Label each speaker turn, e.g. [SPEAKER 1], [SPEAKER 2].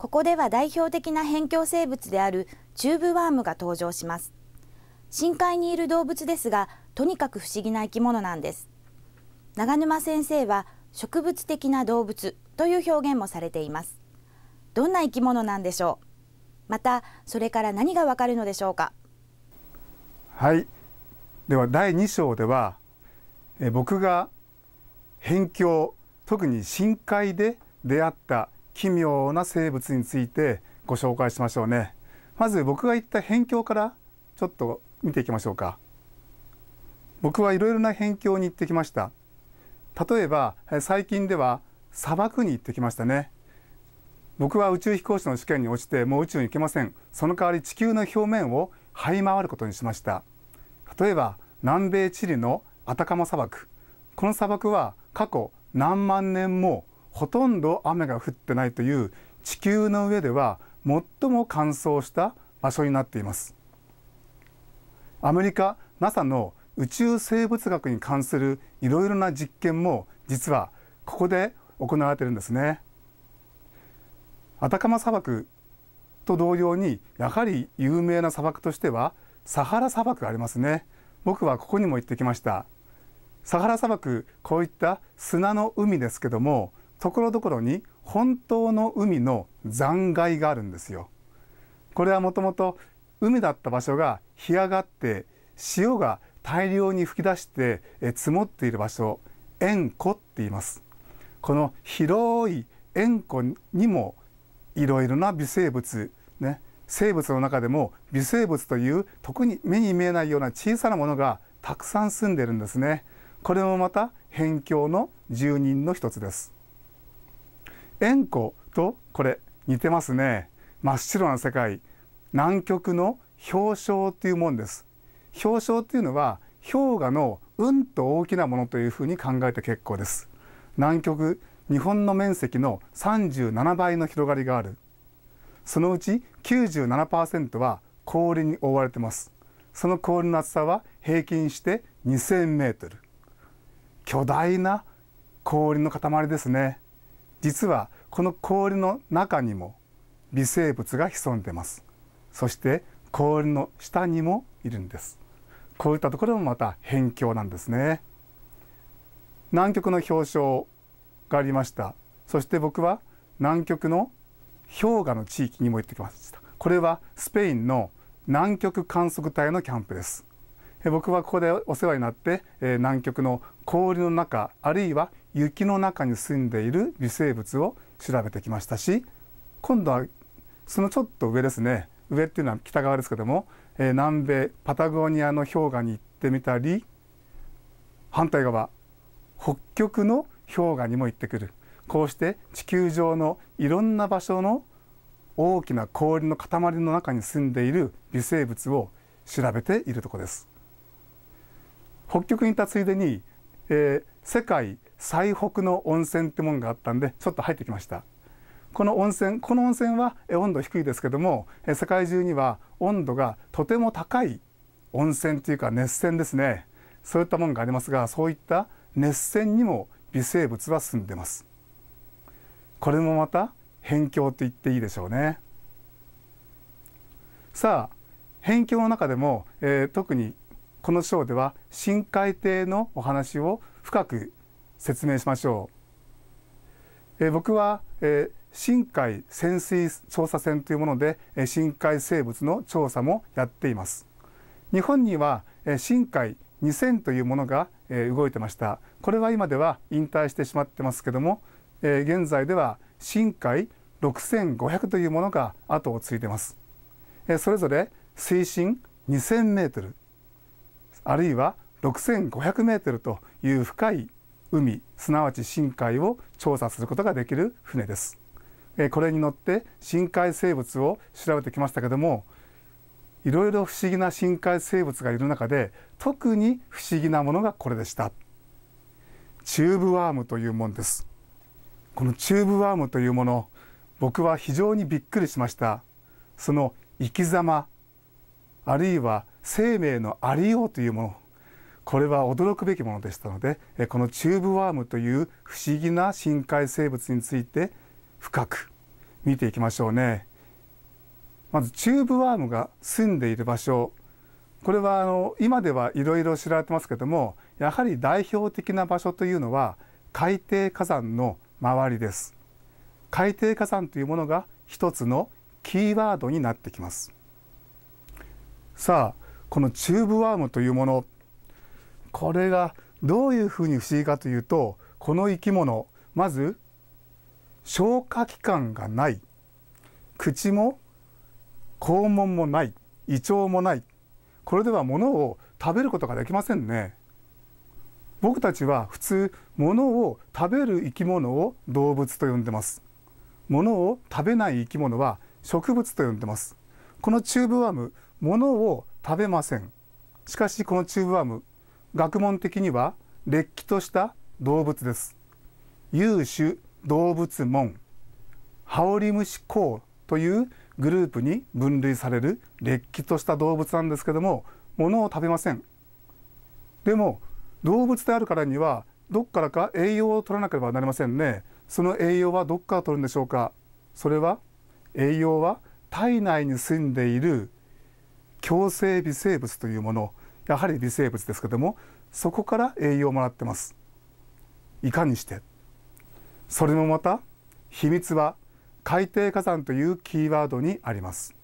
[SPEAKER 1] ここでは代表的な辺境生物であるチューブワームが登場します深海にいる動物ですがとにかく不思議な生き物なんです長沼先生は植物的な動物という表現もされていますどんな生き物なんでしょうまたそれから何がわかるのでしょうかはいでは第2章ではえ僕が辺境特に深海で出会った奇妙な生物についてご紹介しましょうねまず僕が言った辺境からちょっと見ていきましょうか僕はいろいろな辺境に行ってきました例えば最近では砂漠に行ってきましたね僕は宇宙飛行士の試験に落ちてもう宇宙に行けませんその代わり地球の表面を這い回ることにしました例えば南米チリのアタカマ砂漠この砂漠は過去何万年もほとんど雨が降ってないという地球の上では最も乾燥した場所になっていますアメリカ NASA の宇宙生物学に関するいろいろな実験も実はここで行われてるんですねアタカマ砂漠と同様にやはり有名な砂漠としてはサハラ砂漠がありますね僕はここにも行ってきましたサハラ砂漠こういった砂の海ですけどもところどころに本当の海の残骸があるんですよ。これはもともと海だった場所が干上がって潮が大量に噴き出して積もっている場所塩湖って言いますこの広い塩湖にもいろいろな微生物、ね、生物の中でも微生物という特に目に見えないような小さなものがたくさん住んでるんですねこれもまた辺境の住人の一つです円弧とこれ似てますね真っ白な世界南極の氷床というもんです氷床というのは氷河のうんと大きなものというふうに考えて結構です南極日本の面積の37倍の広がりがあるそのうち97%は氷に覆われてますその氷の厚さは平均して2000メートル巨大な氷の塊ですね実はこの氷の中にも微生物が潜んでますそして氷の下にもいるんですこういったところもまた辺境なんですね南極の氷床がありましたそして僕は南極の氷河の地域にも行ってきましたこれはスペインの南極観測隊のキャンプです僕はここでお世話になって南極の氷の中あるいは雪の中に住んでいる微生物を調べてきましたし今度はそのちょっと上ですね上っていうのは北側ですけども、えー、南米パタゴニアの氷河に行ってみたり反対側北極の氷河にも行ってくるこうして地球上のいろんな場所の大きな氷の塊の中に住んでいる微生物を調べているところです北極にいたついでに、えー、世界最北の温泉ってもんがあったんでちょっと入ってきましたこの温泉この温泉は温度低いですけども世界中には温度がとても高い温泉というか熱泉ですねそういったもんがありますがそういった熱泉にも微生物は住んでますこれもまた辺境と言っていいでしょうねさあ辺境の中でも、えー、特にこの章では深海底のお話を深く説明しましょう。え僕は、え深海潜水調査船というもので、え深海生物の調査もやっています。日本には、え深海2000というものが、え動いてました。これは今では引退してしまってますけども、え現在では深海6500というものが後を継いでます。えそれぞれ水深2000メートル、あるいは6500メートルという深い海すなわち深海を調査することができる船です。これに乗って深海生物を調べてきましたけどもいろいろ不思議な深海生物がいる中で特に不思議なものがこれでした。チューブワームというものです。このチューブワームというもの僕は非常にびっくりしました。その生き様あるいは生命のありようというものこれは驚くべきものでしたのでこのチューブワームという不思議な深海生物について深く見ていきましょうねまずチューブワームが住んでいる場所これはあの今ではいろいろ知られてますけどもやはり代表的な場所というのは海底火山の周りです海底火山というものが一つのキーワードになってきますさあこのチューブワームというものこれがどういうふうに不思議かというとこの生き物まず消化器官がない口も肛門もない胃腸もないこれでは物を食べることができませんね僕たちは普通物を食べる生き物を動物と呼んでます物を食べない生き物は植物と呼んでますこのチューブワーム物を食べませんしかしこのチューブワーム学問的にはれっきとした動物です有種動物門ハオリムシコウというグループに分類されるれっきとした動物なんですけども物を食べませんでも動物であるからにはどっからか栄養を取らなければなりませんねその栄養はどっから取るんでしょうかそれは栄養は体内に住んでいる共生微生物というものやはり微生物ですけどもそこから栄養をもらってますいかにしてそれもまた秘密は海底火山というキーワードにあります